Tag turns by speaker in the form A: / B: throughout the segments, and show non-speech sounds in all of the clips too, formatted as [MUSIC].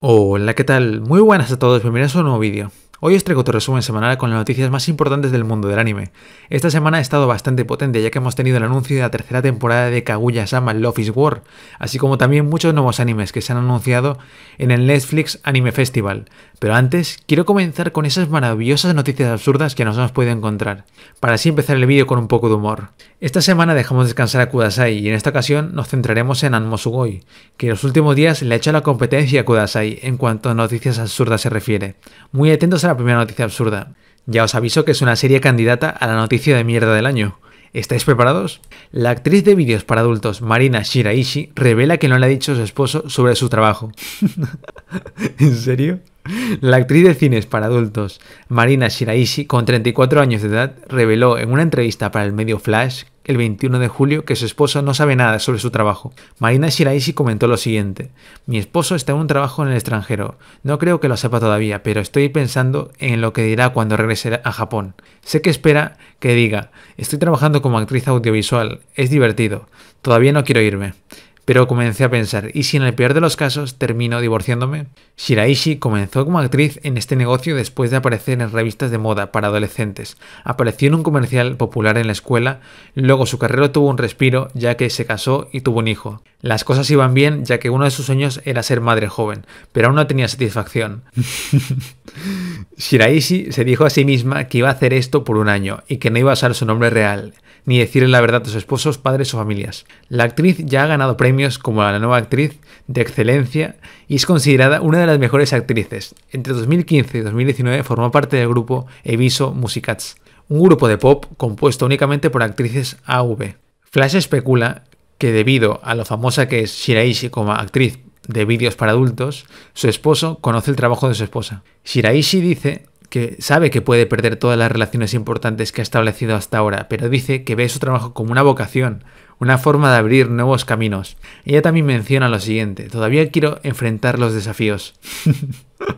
A: Hola, ¿qué tal? Muy buenas a todos, bienvenidos a un nuevo vídeo. Hoy os traigo tu resumen semanal con las noticias más importantes del mundo del anime. Esta semana ha estado bastante potente ya que hemos tenido el anuncio de la tercera temporada de Kaguya-sama Love is War, así como también muchos nuevos animes que se han anunciado en el Netflix Anime Festival. Pero antes, quiero comenzar con esas maravillosas noticias absurdas que nos hemos podido encontrar. Para así empezar el vídeo con un poco de humor. Esta semana dejamos descansar a Kudasai y en esta ocasión nos centraremos en Anmosugoi, que en los últimos días le ha hecho la competencia a Kudasai en cuanto a noticias absurdas se refiere. Muy atentos a la primera noticia absurda. Ya os aviso que es una serie candidata a la noticia de mierda del año. ¿Estáis preparados? La actriz de vídeos para adultos Marina Shiraishi revela que no le ha dicho a su esposo sobre su trabajo. [LAUGHS] ¿En serio? La actriz de cines para adultos Marina Shiraishi, con 34 años de edad, reveló en una entrevista para el medio Flash el 21 de julio que su esposo no sabe nada sobre su trabajo. Marina Shiraishi comentó lo siguiente: Mi esposo está en un trabajo en el extranjero. No creo que lo sepa todavía, pero estoy pensando en lo que dirá cuando regrese a Japón. Sé que espera que diga: Estoy trabajando como actriz audiovisual, es divertido. Todavía no quiero irme pero comencé a pensar, ¿y si en el peor de los casos termino divorciándome? Shiraishi comenzó como actriz en este negocio después de aparecer en revistas de moda para adolescentes. Apareció en un comercial popular en la escuela, luego su carrera tuvo un respiro ya que se casó y tuvo un hijo. Las cosas iban bien ya que uno de sus sueños era ser madre joven, pero aún no tenía satisfacción. [LAUGHS] Shiraishi se dijo a sí misma que iba a hacer esto por un año y que no iba a usar su nombre real ni decirle la verdad a sus esposos, padres o familias. La actriz ya ha ganado premios como la nueva actriz de excelencia y es considerada una de las mejores actrices. Entre 2015 y 2019 formó parte del grupo Eviso Musicats, un grupo de pop compuesto únicamente por actrices AV. Flash especula que debido a lo famosa que es Shiraishi como actriz de vídeos para adultos, su esposo conoce el trabajo de su esposa. Shiraishi dice que sabe que puede perder todas las relaciones importantes que ha establecido hasta ahora, pero dice que ve su trabajo como una vocación, una forma de abrir nuevos caminos. Ella también menciona lo siguiente, todavía quiero enfrentar los desafíos.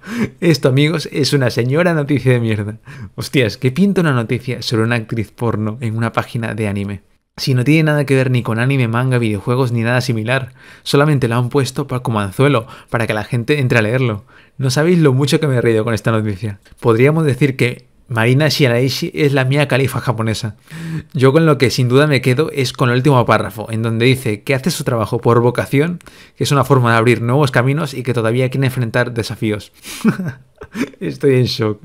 A: [LAUGHS] Esto amigos es una señora noticia de mierda. Hostias, ¿qué pinta una noticia sobre una actriz porno en una página de anime? Si no tiene nada que ver ni con anime, manga, videojuegos ni nada similar, solamente lo han puesto para, como anzuelo para que la gente entre a leerlo. No sabéis lo mucho que me he reído con esta noticia. Podríamos decir que Marina Shiraishi es la mía califa japonesa. Yo con lo que sin duda me quedo es con el último párrafo, en donde dice que hace su trabajo por vocación, que es una forma de abrir nuevos caminos y que todavía quiere enfrentar desafíos. [LAUGHS] [LAUGHS] Estoy en shock.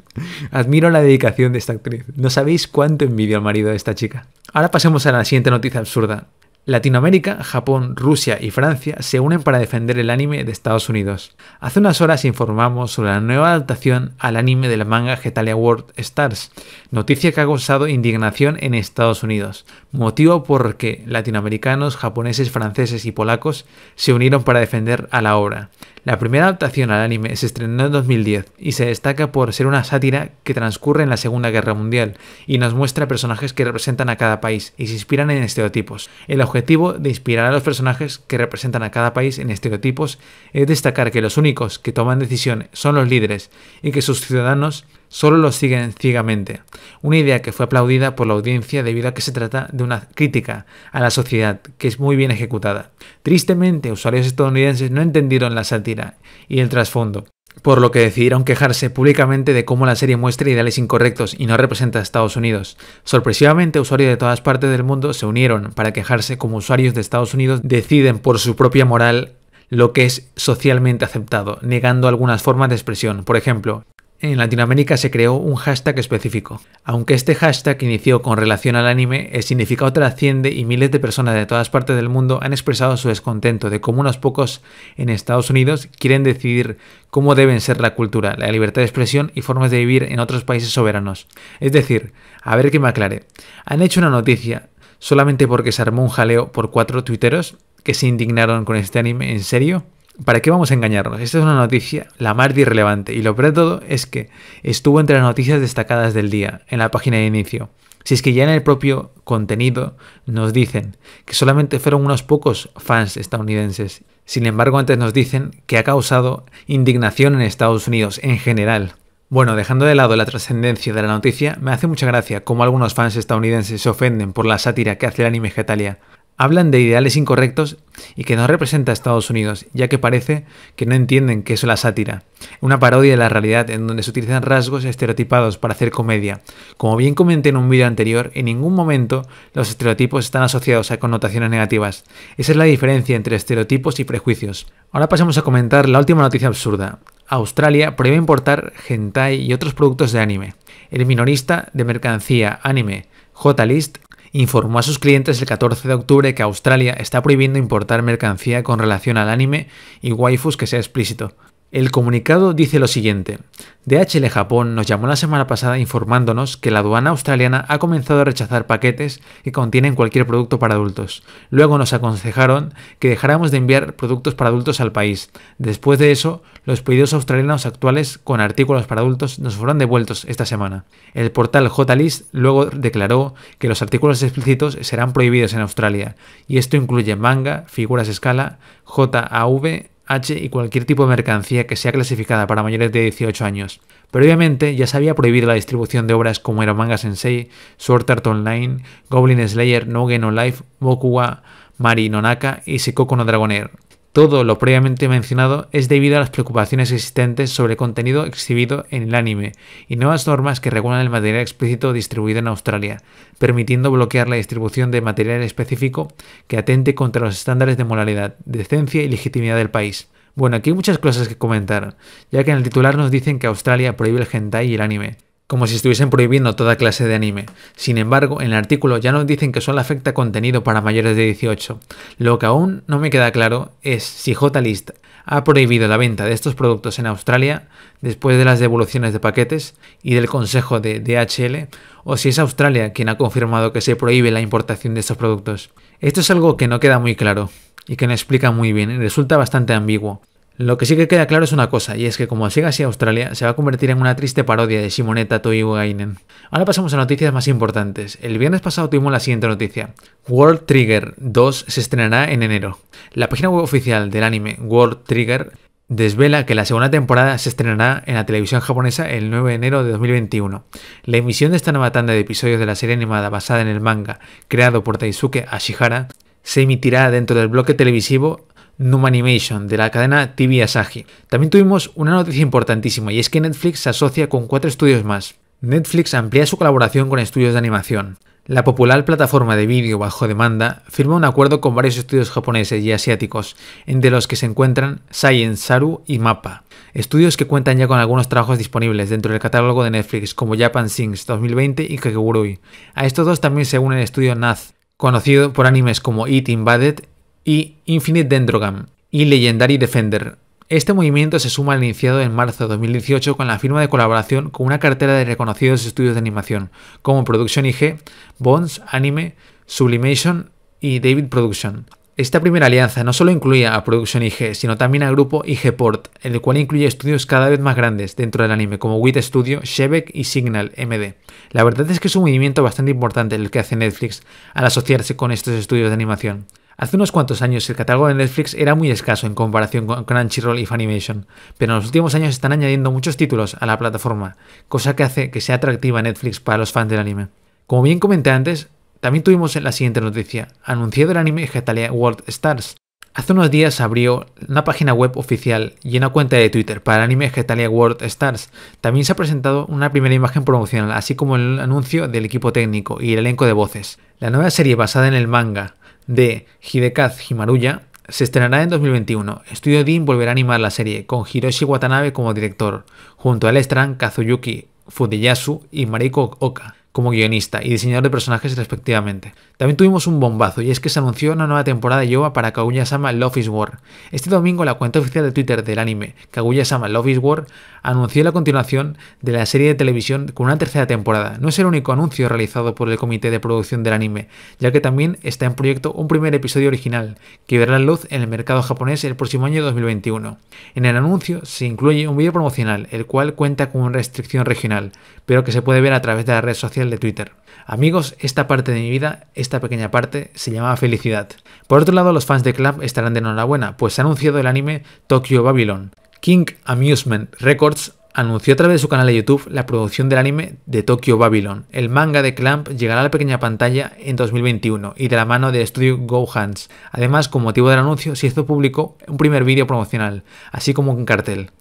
A: Admiro la dedicación de esta actriz. No sabéis cuánto envidio al marido de esta chica. Ahora pasemos a la siguiente noticia absurda. Latinoamérica, Japón, Rusia y Francia se unen para defender el anime de Estados Unidos. Hace unas horas informamos sobre la nueva adaptación al anime de la manga Getalia World Stars, noticia que ha causado indignación en Estados Unidos, motivo por que latinoamericanos, japoneses, franceses y polacos se unieron para defender a la obra. La primera adaptación al anime se estrenó en 2010 y se destaca por ser una sátira que transcurre en la Segunda Guerra Mundial y nos muestra personajes que representan a cada país y se inspiran en estereotipos. El objetivo de inspirar a los personajes que representan a cada país en estereotipos es destacar que los únicos que toman decisiones son los líderes y que sus ciudadanos solo lo siguen ciegamente. Una idea que fue aplaudida por la audiencia debido a que se trata de una crítica a la sociedad, que es muy bien ejecutada. Tristemente, usuarios estadounidenses no entendieron la sátira y el trasfondo, por lo que decidieron quejarse públicamente de cómo la serie muestra ideales incorrectos y no representa a Estados Unidos. Sorpresivamente, usuarios de todas partes del mundo se unieron para quejarse como usuarios de Estados Unidos deciden por su propia moral lo que es socialmente aceptado, negando algunas formas de expresión. Por ejemplo, en Latinoamérica se creó un hashtag específico. Aunque este hashtag inició con relación al anime, el significado trasciende y miles de personas de todas partes del mundo han expresado su descontento de cómo unos pocos en Estados Unidos quieren decidir cómo deben ser la cultura, la libertad de expresión y formas de vivir en otros países soberanos. Es decir, a ver que me aclare. Han hecho una noticia solamente porque se armó un jaleo por cuatro tuiteros que se indignaron con este anime, ¿en serio? ¿Para qué vamos a engañarnos? Esta es una noticia, la más irrelevante. Y lo peor de todo es que estuvo entre las noticias destacadas del día, en la página de inicio. Si es que ya en el propio contenido nos dicen que solamente fueron unos pocos fans estadounidenses. Sin embargo, antes nos dicen que ha causado indignación en Estados Unidos en general. Bueno, dejando de lado la trascendencia de la noticia, me hace mucha gracia cómo algunos fans estadounidenses se ofenden por la sátira que hace el anime Getalia hablan de ideales incorrectos y que no representa a Estados Unidos, ya que parece que no entienden que es la sátira, una parodia de la realidad en donde se utilizan rasgos estereotipados para hacer comedia. Como bien comenté en un vídeo anterior, en ningún momento los estereotipos están asociados a connotaciones negativas. Esa es la diferencia entre estereotipos y prejuicios. Ahora pasamos a comentar la última noticia absurda. Australia prohíbe importar hentai y otros productos de anime. El minorista de mercancía anime J-List informó a sus clientes el 14 de octubre que Australia está prohibiendo importar mercancía con relación al anime y waifus que sea explícito. El comunicado dice lo siguiente. DHL Japón nos llamó la semana pasada informándonos que la aduana australiana ha comenzado a rechazar paquetes que contienen cualquier producto para adultos. Luego nos aconsejaron que dejáramos de enviar productos para adultos al país. Después de eso, los pedidos australianos actuales con artículos para adultos nos fueron devueltos esta semana. El portal JList luego declaró que los artículos explícitos serán prohibidos en Australia, y esto incluye manga, figuras escala, JAV, H y cualquier tipo de mercancía que sea clasificada para mayores de 18 años. Previamente ya se había prohibido la distribución de obras como era Sensei, Sword Art Online, Goblin Slayer, No Game No Life, Bokuwa, Mari Nonaka y Sekoku no Dragonair. Todo lo previamente mencionado es debido a las preocupaciones existentes sobre contenido exhibido en el anime y nuevas normas que regulan el material explícito distribuido en Australia, permitiendo bloquear la distribución de material específico que atente contra los estándares de moralidad, decencia y legitimidad del país. Bueno, aquí hay muchas cosas que comentar, ya que en el titular nos dicen que Australia prohíbe el hentai y el anime, como si estuviesen prohibiendo toda clase de anime. Sin embargo, en el artículo ya nos dicen que solo afecta contenido para mayores de 18. Lo que aún no me queda claro es si JList list ha prohibido la venta de estos productos en Australia después de las devoluciones de paquetes y del consejo de DHL, o si es Australia quien ha confirmado que se prohíbe la importación de estos productos. Esto es algo que no queda muy claro y que no explica muy bien resulta bastante ambiguo. Lo que sí que queda claro es una cosa, y es que como siga así Australia, se va a convertir en una triste parodia de Simonetta Gainen. Ahora pasamos a noticias más importantes. El viernes pasado tuvimos la siguiente noticia. World Trigger 2 se estrenará en enero. La página web oficial del anime World Trigger desvela que la segunda temporada se estrenará en la televisión japonesa el 9 de enero de 2021. La emisión de esta nueva tanda de episodios de la serie animada basada en el manga creado por Taisuke Ashihara se emitirá dentro del bloque televisivo Numanimation Animation de la cadena TV Asahi. También tuvimos una noticia importantísima y es que Netflix se asocia con cuatro estudios más. Netflix amplía su colaboración con estudios de animación. La popular plataforma de vídeo bajo demanda firma un acuerdo con varios estudios japoneses y asiáticos, entre los que se encuentran Science Saru y Mappa, estudios que cuentan ya con algunos trabajos disponibles dentro del catálogo de Netflix como Japan Sings 2020 y Kakegurui. A estos dos también se une el estudio Naz, conocido por animes como Eat Invaded y Infinite Dendrogram y Legendary Defender. Este movimiento se suma al iniciado en marzo de 2018 con la firma de colaboración con una cartera de reconocidos estudios de animación, como Production IG, Bones, Anime, Sublimation y David Production. Esta primera alianza no solo incluía a Production IG, sino también al grupo IG Port, el cual incluye estudios cada vez más grandes dentro del anime, como Wit Studio, Shebek y Signal MD. La verdad es que es un movimiento bastante importante el que hace Netflix al asociarse con estos estudios de animación. Hace unos cuantos años el catálogo de Netflix era muy escaso en comparación con Crunchyroll y Funimation, pero en los últimos años están añadiendo muchos títulos a la plataforma, cosa que hace que sea atractiva Netflix para los fans del anime. Como bien comenté antes, también tuvimos la siguiente noticia, anunciado el anime Getalia World Stars. Hace unos días abrió una página web oficial y una cuenta de Twitter para el anime Getalia World Stars. También se ha presentado una primera imagen promocional, así como el anuncio del equipo técnico y el elenco de voces. La nueva serie basada en el manga de Hidekaz Himaruya se estrenará en 2021. Studio Dean volverá a animar la serie, con Hiroshi Watanabe como director, junto a estran Kazuyuki Fudeyasu y Mariko Oka como guionista y diseñador de personajes respectivamente. También tuvimos un bombazo y es que se anunció una nueva temporada de Yoba para Kaguya-sama Love is War. Este domingo la cuenta oficial de Twitter del anime Kaguya-sama Love is War anunció la continuación de la serie de televisión con una tercera temporada. No es el único anuncio realizado por el comité de producción del anime, ya que también está en proyecto un primer episodio original que verá la luz en el mercado japonés el próximo año 2021. En el anuncio se incluye un vídeo promocional, el cual cuenta con una restricción regional, pero que se puede ver a través de las redes sociales de Twitter. Amigos, esta parte de mi vida, esta pequeña parte, se llamaba felicidad. Por otro lado, los fans de Clamp estarán de enhorabuena, pues se ha anunciado el anime Tokyo Babylon. King Amusement Records anunció a través de su canal de YouTube la producción del anime de Tokyo Babylon. El manga de Clamp llegará a la pequeña pantalla en 2021 y de la mano del estudio GoHans. Además, con motivo del anuncio, se hizo público un primer vídeo promocional, así como un cartel.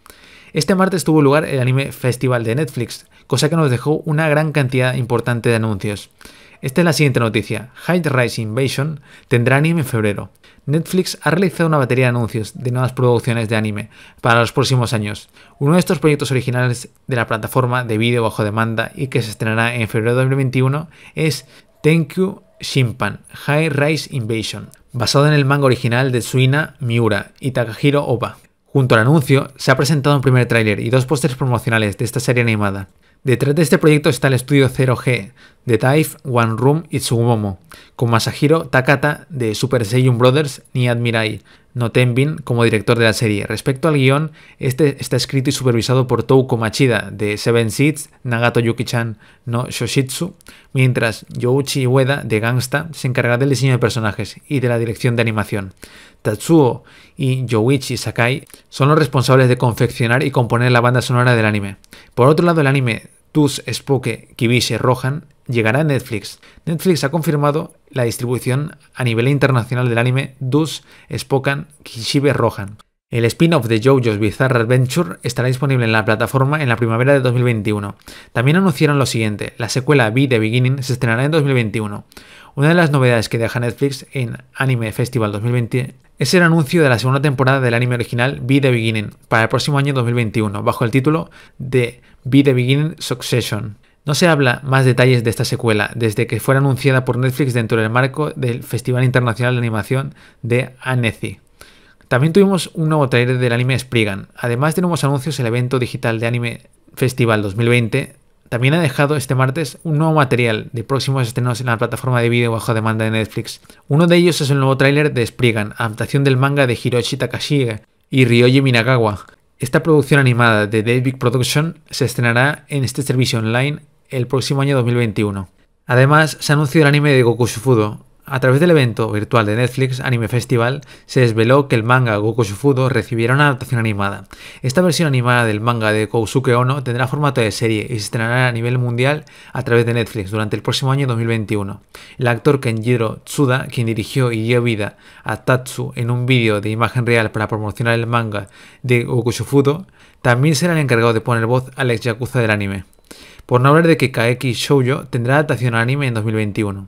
A: Este martes tuvo lugar el anime Festival de Netflix, cosa que nos dejó una gran cantidad importante de anuncios. Esta es la siguiente noticia. High Rise Invasion tendrá anime en febrero. Netflix ha realizado una batería de anuncios de nuevas producciones de anime para los próximos años. Uno de estos proyectos originales de la plataforma de vídeo bajo demanda y que se estrenará en febrero de 2021 es Tenkyu Shinpan High Rise Invasion, basado en el manga original de Suina Miura y Takahiro Oba. Junto al anuncio, se ha presentado un primer tráiler y dos pósters promocionales de esta serie animada. Detrás de este proyecto está el estudio 0G de Taif, One Room y Tsugumomo, con Masahiro Takata de Super Saiyan Brothers ni Admirai, no Tenbin como director de la serie. Respecto al guión, este está escrito y supervisado por Touko Machida de Seven Seeds, Nagato Yuki-chan no Shoshitsu, mientras Youchi Ueda de Gangsta se encargará del diseño de personajes y de la dirección de animación. Tatsuo y Yoichi Sakai son los responsables de confeccionar y componer la banda sonora del anime. Por otro lado, el anime Dus Spoke Kibishi Rohan llegará a Netflix. Netflix ha confirmado la distribución a nivel internacional del anime Dus Spokan Kishibe Rohan. El spin-off de JoJo's Bizarre Adventure estará disponible en la plataforma en la primavera de 2021. También anunciaron lo siguiente, la secuela Be The Beginning se estrenará en 2021. Una de las novedades que deja Netflix en Anime Festival 2020 es el anuncio de la segunda temporada del anime original Be the Beginning para el próximo año 2021, bajo el título de Be the Beginning Succession. No se habla más detalles de esta secuela desde que fue anunciada por Netflix dentro del marco del Festival Internacional de Animación de Annecy. También tuvimos un nuevo trailer del anime Spriggan. Además de nuevos anuncios, el evento digital de anime Festival 2020 también ha dejado este martes un nuevo material de próximos estrenos en la plataforma de vídeo bajo demanda de Netflix. Uno de ellos es el nuevo tráiler de Spriggan, adaptación del manga de Hiroshi Takashige y Ryoji Minagawa. Esta producción animada de David Production se estrenará en este servicio online el próximo año 2021. Además, se anunció el anime de Goku Shufudo, a través del evento virtual de Netflix Anime Festival se desveló que el manga Goku Shufudo recibirá una adaptación animada. Esta versión animada del manga de Kousuke Ono tendrá formato de serie y se estrenará a nivel mundial a través de Netflix durante el próximo año 2021. El actor Kenjiro Tsuda, quien dirigió y dio vida a Tatsu en un vídeo de imagen real para promocionar el manga de Goku Shufudo, también será el encargado de poner voz al ex Yakuza del anime. Por no hablar de que Kaeki Shoujo tendrá adaptación al anime en 2021.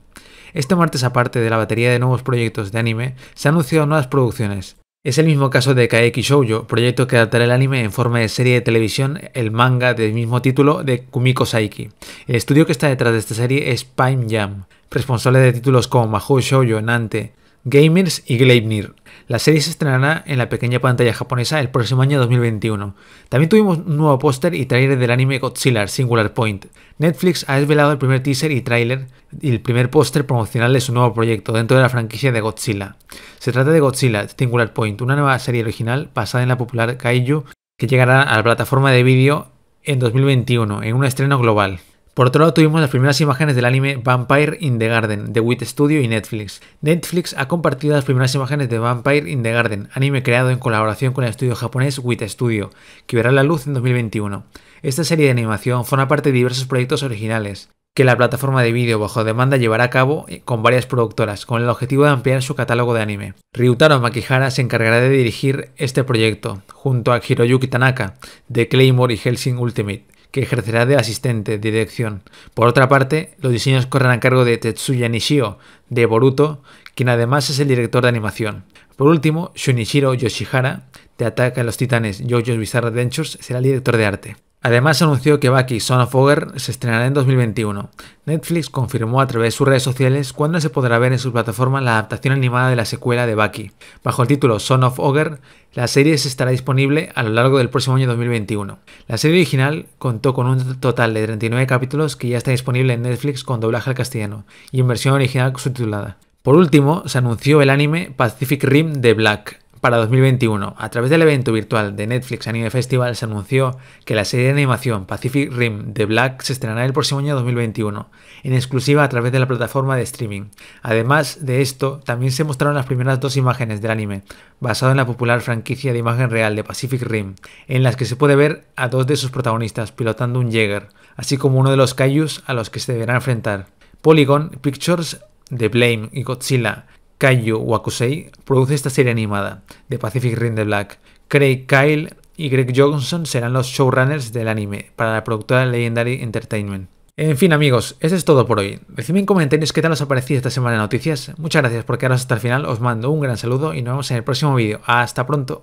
A: Este martes, aparte de la batería de nuevos proyectos de anime, se han anunciado nuevas producciones. Es el mismo caso de Kaeki Shoujo, proyecto que adaptará el anime en forma de serie de televisión, el manga del mismo título de Kumiko Saiki. El estudio que está detrás de esta serie es Pine Jam, responsable de títulos como Mahou Shoujo, Nante, Gamers y Gleipnir. La serie se estrenará en la pequeña pantalla japonesa el próximo año 2021. También tuvimos un nuevo póster y tráiler del anime Godzilla Singular Point. Netflix ha desvelado el primer teaser y tráiler y el primer póster promocional de su nuevo proyecto dentro de la franquicia de Godzilla. Se trata de Godzilla Singular Point, una nueva serie original basada en la popular Kaiju que llegará a la plataforma de vídeo en 2021 en un estreno global. Por otro lado, tuvimos las primeras imágenes del anime Vampire in the Garden, de Wit Studio y Netflix. Netflix ha compartido las primeras imágenes de Vampire in the Garden, anime creado en colaboración con el estudio japonés Wit Studio, que verá la luz en 2021. Esta serie de animación forma parte de diversos proyectos originales, que la plataforma de vídeo bajo demanda llevará a cabo eh, con varias productoras, con el objetivo de ampliar su catálogo de anime. Ryutaro Makihara se encargará de dirigir este proyecto, junto a Hiroyuki Tanaka, de Claymore y Helsing Ultimate, que ejercerá de asistente de dirección. Por otra parte, los diseños corren a cargo de Tetsuya Nishio, de Boruto, quien además es el director de animación. Por último, Shunichiro Yoshihara, de Ataca a los Titanes JoJo's Bizarre Adventures, será el director de arte. Además anunció que Bucky Son of Ogre se estrenará en 2021. Netflix confirmó a través de sus redes sociales cuándo se podrá ver en su plataforma la adaptación animada de la secuela de Bucky. Bajo el título Son of Ogre, la serie estará disponible a lo largo del próximo año 2021. La serie original contó con un total de 39 capítulos que ya está disponible en Netflix con doblaje al castellano y en versión original subtitulada. Por último, se anunció el anime Pacific Rim de Black, para 2021. A través del evento virtual de Netflix Anime Festival se anunció que la serie de animación Pacific Rim de Black se estrenará el próximo año 2021, en exclusiva a través de la plataforma de streaming. Además de esto, también se mostraron las primeras dos imágenes del anime, basado en la popular franquicia de imagen real de Pacific Rim, en las que se puede ver a dos de sus protagonistas pilotando un Jäger, así como uno de los Kaijus a los que se deberán enfrentar. Polygon Pictures de Blame y Godzilla, Kaiju Wakusei produce esta serie animada de Pacific Rim the Black. Craig Kyle y Greg Johnson serán los showrunners del anime para la productora Legendary Entertainment. En fin amigos, eso es todo por hoy. Decidme en comentarios qué tal os ha parecido esta semana de noticias. Muchas gracias por quedaros hasta el final, os mando un gran saludo y nos vemos en el próximo vídeo. Hasta pronto.